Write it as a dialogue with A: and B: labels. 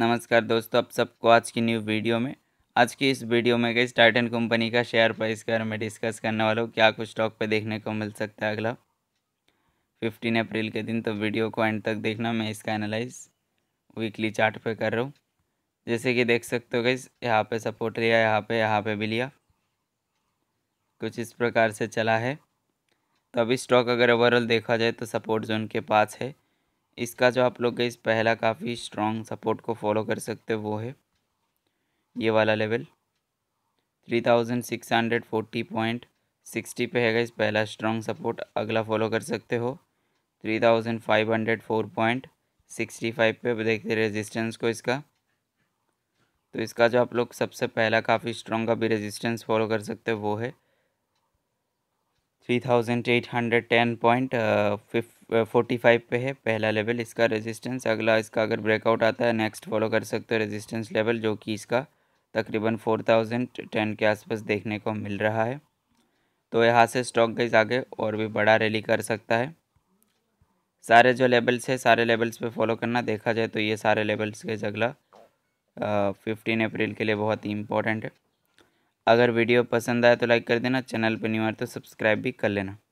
A: नमस्कार दोस्तों आप सबको आज की न्यू वीडियो में आज की इस वीडियो में गई टाइटन कंपनी का शेयर प्राइस के बारे में डिस्कस करने वाला हूँ क्या कुछ स्टॉक पे देखने को मिल सकता है अगला फिफ्टीन अप्रैल के दिन तो वीडियो को एंड तक देखना मैं इसका एनालाइज वीकली चार्ट पे कर रहा हूँ जैसे कि देख सकते हो गई यहाँ पर सपोर्ट लिया यहाँ पर यहाँ पर भी लिया कुछ इस प्रकार से चला है तो अभी स्टॉक अगर ओवरऑल देखा जाए तो सपोर्ट जोन के पास है इसका जो आप लोग गई पहला काफ़ी स्ट्रॉन्ग सपोर्ट को फॉलो कर सकते हो वो है ये वाला level three thousand six hundred forty point sixty पे है इस पहला स्ट्रॉन्ग सपोर्ट अगला फॉलो कर सकते हो three thousand five hundred four point sixty five पे देखते रेजिस्टेंस को इसका तो इसका जो आप लोग सबसे पहला काफ़ी स्ट्रॉन्ग का भी रेजिस्टेंस फॉलो कर सकते हो वो है three thousand eight hundred ten point forty five पे है पहला लेवल इसका रेजिस्टेंस अगला इसका अगर ब्रेकआउट आता है नेक्स्ट फॉलो कर सकते हो रेजिस्टेंस लेवल जो कि इसका तकरीबन फोर थाउजेंड टेन के आसपास देखने को मिल रहा है तो यहाँ से स्टॉक गइज आगे और भी बड़ा रैली कर सकता है सारे जो लेवल्स है सारे लेवल्स पे फॉलो करना देखा जाए तो ये सारे लेवल्स गइज अगला फिफ्टीन अप्रैल के लिए बहुत ही इंपॉर्टेंट है अगर वीडियो पसंद आए तो लाइक कर देना चैनल पर नहीं हुआ तो सब्सक्राइब भी कर लेना